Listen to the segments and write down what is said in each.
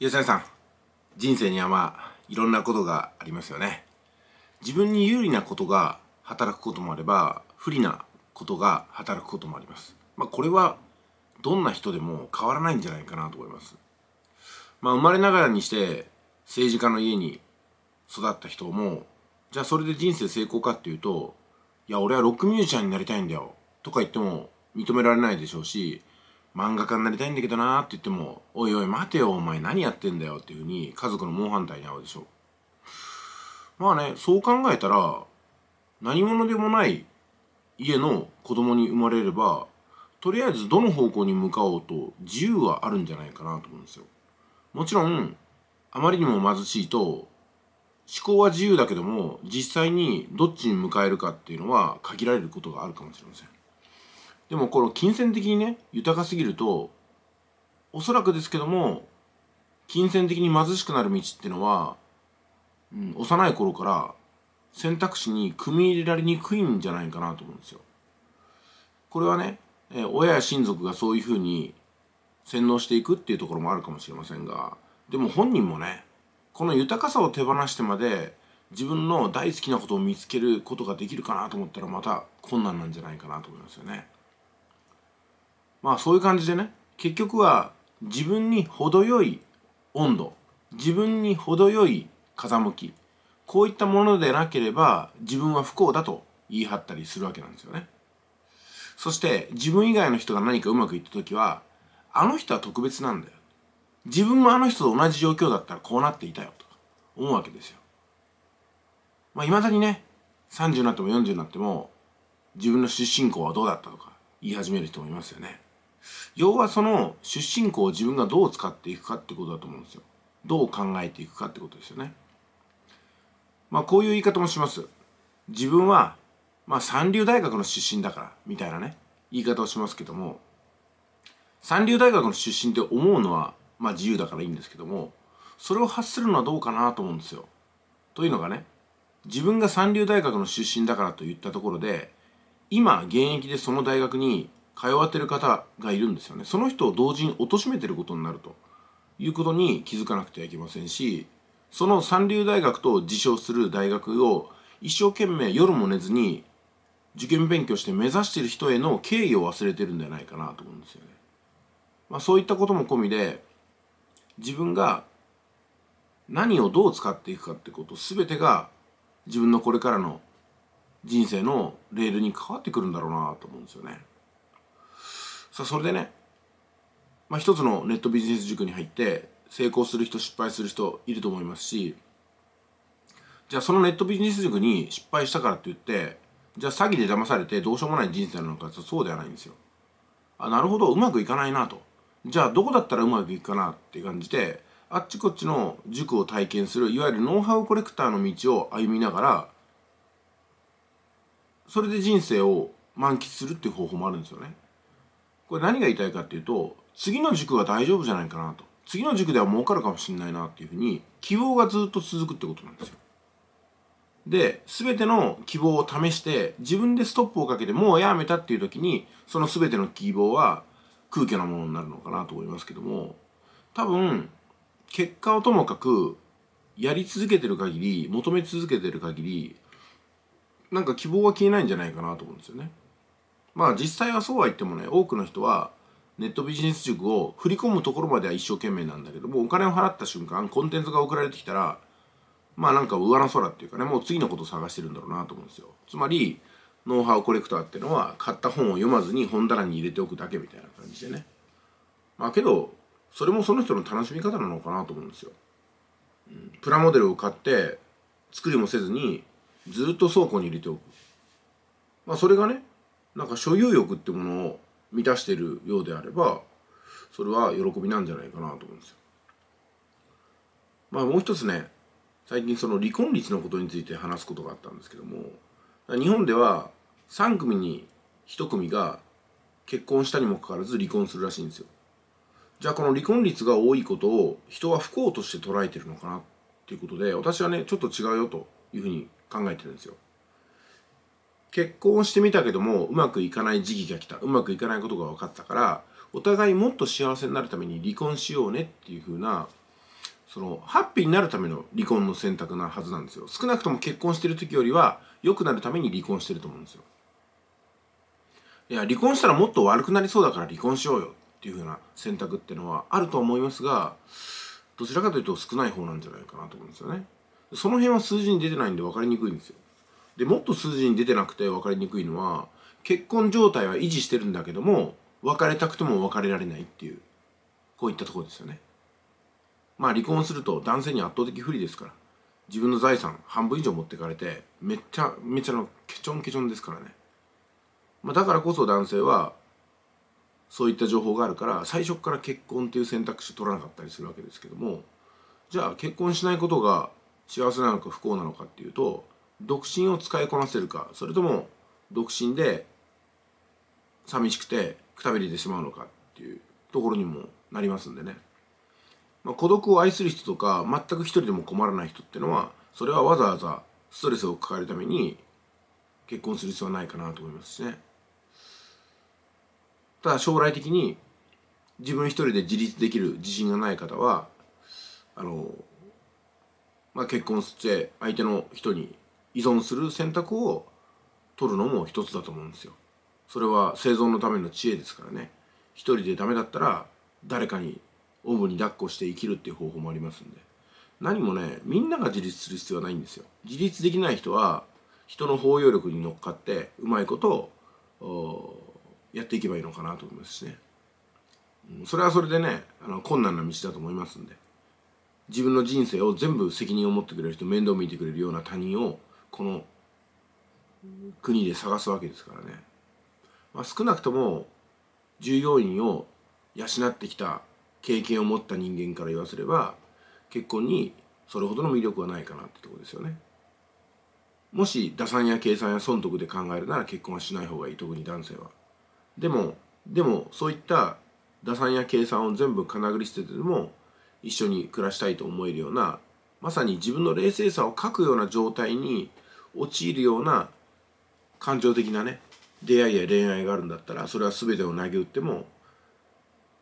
吉成さん人生にはまあいろんなことがありますよね自分に有利なことが働くこともあれば不利なことが働くこともありますまあこれはどんな人でも変わらないんじゃないかなと思いますまあ生まれながらにして政治家の家に育った人もじゃあそれで人生成功かっていうといや俺はロックミュージシャンになりたいんだよとか言っても認められないでしょうし漫画家になりたいんだけどなーって言っても、おいおい待てよ、お前何やってんだよっていうふうに家族の猛反対に会うでしょう。まあね、そう考えたら、何者でもない家の子供に生まれれば、とりあえずどの方向に向かおうと自由はあるんじゃないかなと思うんですよ。もちろん、あまりにも貧しいと、思考は自由だけども、実際にどっちに向かえるかっていうのは限られることがあるかもしれません。でもこの金銭的にね豊かすぎるとおそらくですけども金銭的に貧しくなる道っていうのは、うん、幼い頃から選択肢に組み入れられにくいんじゃないかなと思うんですよ。これはね、え親や親族がそういうふうに洗脳していくっていうところもあるかもしれませんがでも本人もねこの豊かさを手放してまで自分の大好きなことを見つけることができるかなと思ったらまた困難なんじゃないかなと思いますよね。まあそういう感じでね結局は自分に程よい温度自分に程よい風向きこういったものでなければ自分は不幸だと言い張ったりするわけなんですよねそして自分以外の人が何かうまくいった時はあの人は特別なんだよ自分もあの人と同じ状況だったらこうなっていたよと思うわけですよまあ未だにね30になっても40になっても自分の出身校はどうだったとか言い始める人もいますよね要はその出身校を自分がどう使っていくかってことだと思うんですよ。どう考えていくかってことですよね。まあこういう言い方もします。自分は、まあ三流大学の出身だから、みたいなね、言い方をしますけども、三流大学の出身って思うのは、まあ自由だからいいんですけども、それを発するのはどうかなと思うんですよ。というのがね、自分が三流大学の出身だからといったところで、今現役でその大学に通わてる方がいるんですよねその人を同時に貶めてることになるということに気づかなくてはいけませんしその三流大学と自称する大学を一生懸命夜も寝ずに受験勉強して目指してる人への敬意を忘れてるんじゃないかなと思うんですよね。まあ、そういったことも込みで自分が何をどう使っていくかってこと全てが自分のこれからの人生のレールに関わってくるんだろうなと思うんですよね。さあそれでね、まあ、一つのネットビジネス塾に入って成功する人失敗する人いると思いますしじゃあそのネットビジネス塾に失敗したからって言ってじゃあ詐欺で騙されてどうしようもない人生なのかってそうではないんですよ。あなるほどうまくいかないなと。じゃあどこだったらうまくいくかなって感じであっちこっちの塾を体験するいわゆるノウハウコレクターの道を歩みながらそれで人生を満喫するっていう方法もあるんですよね。これ何が言いたいかっていうと次の塾は大丈夫じゃないかなと次の塾では儲かるかもしれないなっていうふうに希望がずっと続くってことなんですよで全ての希望を試して自分でストップをかけてもうやめたっていう時にその全ての希望は空虚なものになるのかなと思いますけども多分結果をともかくやり続けてる限り求め続けてる限りなんか希望は消えないんじゃないかなと思うんですよね。まあ実際はそうは言ってもね多くの人はネットビジネス塾を振り込むところまでは一生懸命なんだけどもお金を払った瞬間コンテンツが送られてきたらまあなんか上の空っていうかねもう次のことを探してるんだろうなと思うんですよつまりノウハウコレクターっていうのは買った本を読まずに本棚に入れておくだけみたいな感じでねまあけどそれもその人の楽しみ方なのかなと思うんですよ、うん、プラモデルを買って作りもせずにずっと倉庫に入れておくまあそれがねなんか所有欲ってものを満たしているようであればそれは喜びなんじゃないかなと思うんですよ。まあもう一つね最近その離婚率のことについて話すことがあったんですけども日本では3組に1組が結婚したにもかかわらず離婚するらしいんですよ。じゃあこの離婚率が多いことを人は不幸として捉えてるのかなっていうことで私はねちょっと違うよというふうに考えてるんですよ。結婚してみたけどもうまくいかない時期が来たうまくいかないことが分かったからお互いもっと幸せになるために離婚しようねっていう風なそのハッピーになるための離婚の選択なはずなんですよ少なくとも結婚してる時よりは良くなるために離婚してると思うんですよいや離婚したらもっと悪くなりそうだから離婚しようよっていう風な選択ってのはあると思いますがどちらかというと少ない方なんじゃないかなと思うんですよねその辺は数字に出てないんで分かりにくいんですよでもっと数字に出てなくて分かりにくいのは結婚状態は維持してるんだけども別れたくても別れられないっていうこういったところですよねまあ離婚すると男性に圧倒的不利ですから自分の財産半分以上持ってかれてめっちゃめちゃのケチョンケチョンですからね、まあ、だからこそ男性はそういった情報があるから最初から結婚っていう選択肢を取らなかったりするわけですけどもじゃあ結婚しないことが幸せなのか不幸なのかっていうと独身を使いこなせるかそれとも独身で寂しくてくたびれてしまうのかっていうところにもなりますんでね、まあ、孤独を愛する人とか全く一人でも困らない人っていうのはそれはわざわざストレスを抱えるために結婚する必要はないかなと思いますしねただ将来的に自分一人で自立できる自信がない方はあの、まあ、結婚して相手の人に依存する選択を取るのも一つだと思うんですよ。それは生存のための知恵ですからね。一人でダメだったら誰かにオんに抱っこして生きるっていう方法もありますんで。何もね、みんなが自立する必要はないんですよ。自立できない人は人の包容力に乗っかってうまいことをやっていけばいいのかなと思いますしね。それはそれでね、あの困難な道だと思いますんで。自分の人生を全部責任を持ってくれる人、面倒見てくれるような他人をこの国で探すわけですからね、まあ、少なくとも従業員を養ってきた経験を持った人間から言わせれば結婚にそれほどの魅力はないかなってとこですよね。もし打算や計算や損得で考えるなら結婚はしない方がいい特に男性は。でもでもそういった打算や計算を全部かなぐり捨ててでも一緒に暮らしたいと思えるようなまさに自分の冷静さを欠くような状態に陥るような感情的なね出会いや恋愛があるんだったらそれは全てを投げ打っても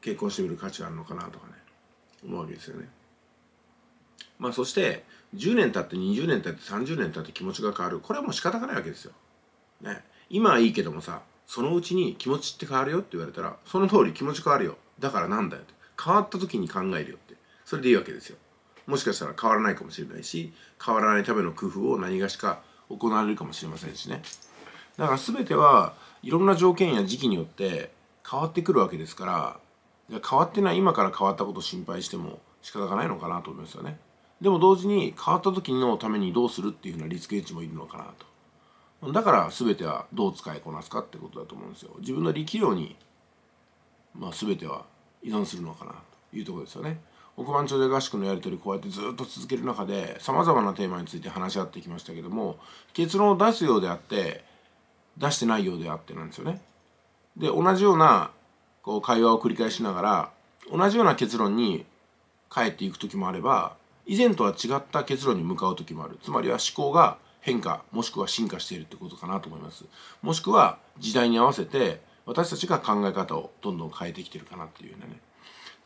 結婚してみる価値があるのかなとかね思うわけですよね。まあそして10年経って20年経って30年経って気持ちが変わるこれはもう仕方がないわけですよ。ね、今はいいけどもさそのうちに気持ちって変わるよって言われたらその通り気持ち変わるよだからなんだよって変わった時に考えるよってそれでいいわけですよ。もしかしたら変わらないかもしれないし変わらないための工夫を何がしか行われるかもしれませんしねだから全てはいろんな条件や時期によって変わってくるわけですから変わってない今から変わったことを心配しても仕方がないのかなと思いますよねでも同時に変わった時のためにどうするっていうふうなリスクエッジもいるのかなとだから全てはどう使いこなすかってことだと思うんですよ自分の力量に、まあ、全ては依存するのかなというところですよね億万長者合宿のやり取りこうやってずっと続ける中でさまざまなテーマについて話し合ってきましたけども結論を出すようであって出してないようであってなんですよね。で同じようなこう会話を繰り返しながら同じような結論に帰っていく時もあれば以前とは違った結論に向かう時もあるつまりは思考が変化もしくは進化しているってことかなと思いますもしくは時代に合わせて私たちが考え方をどんどん変えてきてるかなっていうようなね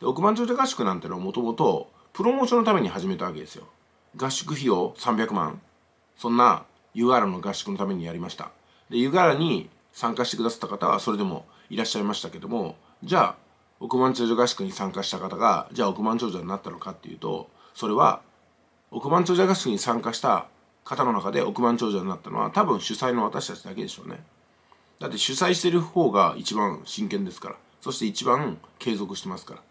で億万長者合宿なんてのはもともとプロモーションのために始めたわけですよ合宿費用300万そんな湯河原の合宿のためにやりましたで湯河原に参加してくださった方はそれでもいらっしゃいましたけどもじゃあ億万長者合宿に参加した方がじゃあ億万長者になったのかっていうとそれは億万長者合宿に参加した方の中で億万長者になったのは多分主催の私たちだけでしょうねだって主催してる方が一番真剣ですからそして一番継続してますから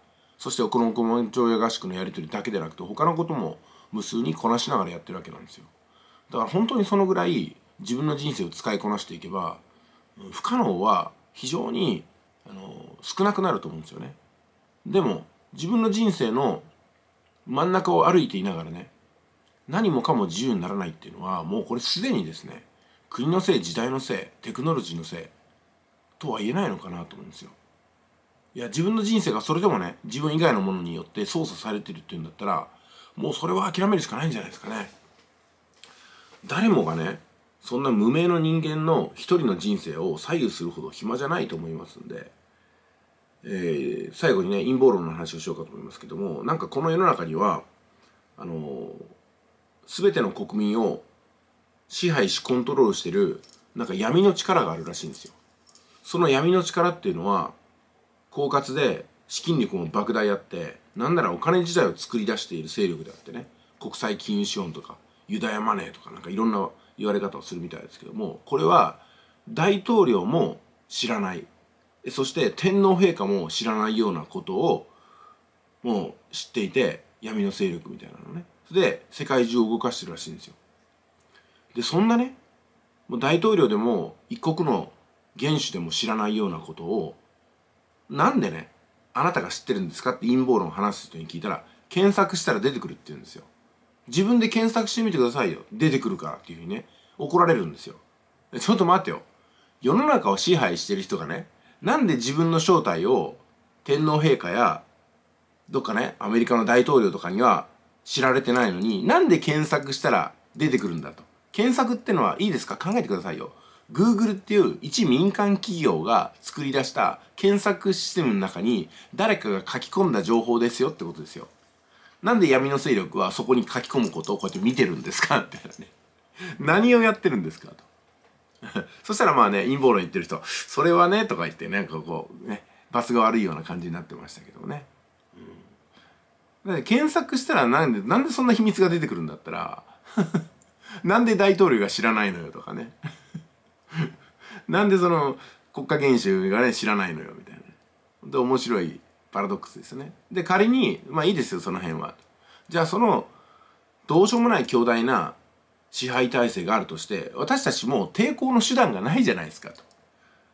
そしてこのコマンや合宿のやり取りだけでなくて他のことも無数にこなしながらやってるわけなんですよだから本当にそのぐらい自分の人生を使いこなしていけば不可能は非常にあの少なくなると思うんですよねでも自分の人生の真ん中を歩いていながらね何もかも自由にならないっていうのはもうこれすでにですね国のせい時代のせいテクノロジーのせいとは言えないのかなと思うんですよいや自分の人生がそれでもね自分以外のものによって操作されてるっていうんだったらもうそれは諦めるしかないんじゃないですかね誰もがねそんな無名の人間の一人の人生を左右するほど暇じゃないと思いますんで、えー、最後にね陰謀論の話をしようかと思いますけどもなんかこの世の中にはあのー、全ての国民を支配しコントロールしてるなんか闇の力があるらしいんですよその闇の力っていうのは狡猾で資金力も莫大あってなんならお金自体を作り出している勢力であってね国際金融資本とかユダヤマネーとかなんかいろんな言われ方をするみたいですけどもこれは大統領も知らないそして天皇陛下も知らないようなことをもう知っていて闇の勢力みたいなのねで世界中を動かしてるらしいんですよでそんなねもう大統領でも一国の元首でも知らないようなことをなんでねあなたが知ってるんですかって陰謀論を話す人に聞いたら検索したら出てくるって言うんですよ自分で検索してみてくださいよ出てくるからっていうふうにね怒られるんですよちょっと待ってよ世の中を支配してる人がねなんで自分の正体を天皇陛下やどっかねアメリカの大統領とかには知られてないのになんで検索したら出てくるんだと検索ってのはいいですか考えてくださいよ Google っていう一民間企業が作り出した検索システムの中に誰かが書き込んだ情報ですよってことですよ。なんで闇の勢力はそこに書き込むことをこうやって見てるんですかみたいなね。何をやってるんですかと。そしたらまあね、陰謀論言ってる人、それはね、とか言って、なんかこう、ね、バが悪いような感じになってましたけどね。うん、検索したらなんで、なんでそんな秘密が出てくるんだったら、なんで大統領が知らないのよとかね。なんでその国家元首がね知らないのよみたいなで面白いパラドックスですねで仮にまあいいですよその辺はじゃあそのどうしようもない強大な支配体制があるとして私たちも抵抗の手段がないじゃないですかと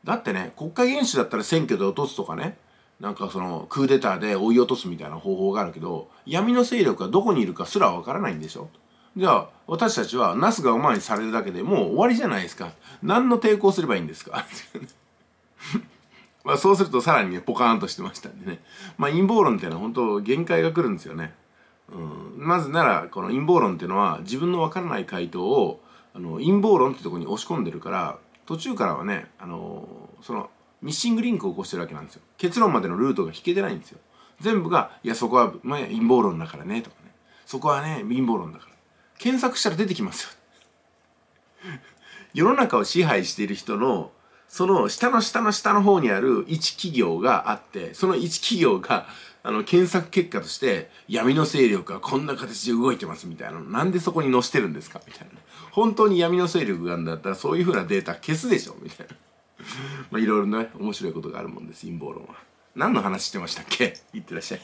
だってね国家元首だったら選挙で落とすとかねなんかそのクーデターで追い落とすみたいな方法があるけど闇の勢力がどこにいるかすらわからないんでしょじゃあ私たちはナスがいにされるだけでもう終わりじゃないですか何の抵抗すればいいんですか まあそうするとさらにねポカーンとしてましたんでねまあ陰謀論っていうのは本当限界が来るんですよね、うん、なぜならこの陰謀論っていうのは自分のわからない回答をあの陰謀論ってとこに押し込んでるから途中からはねあのそのミッシングリンクを起こしてるわけなんですよ結論までのルートが引けてないんですよ全部が「いやそこは、まあ、陰謀論だからね」とかね「そこはね陰謀論だから」検索したら出てきますよ世の中を支配している人のその下の下の下の方にある一企業があってその一企業があの検索結果として闇の勢力がこんな形で動いてますみたいななんでそこに載してるんですかみたいな本当に闇の勢力があるんだったらそういう風なデータ消すでしょみたいなまあいろいろね面白いことがあるもんです陰謀論は何の話してましたっけいってらっしゃい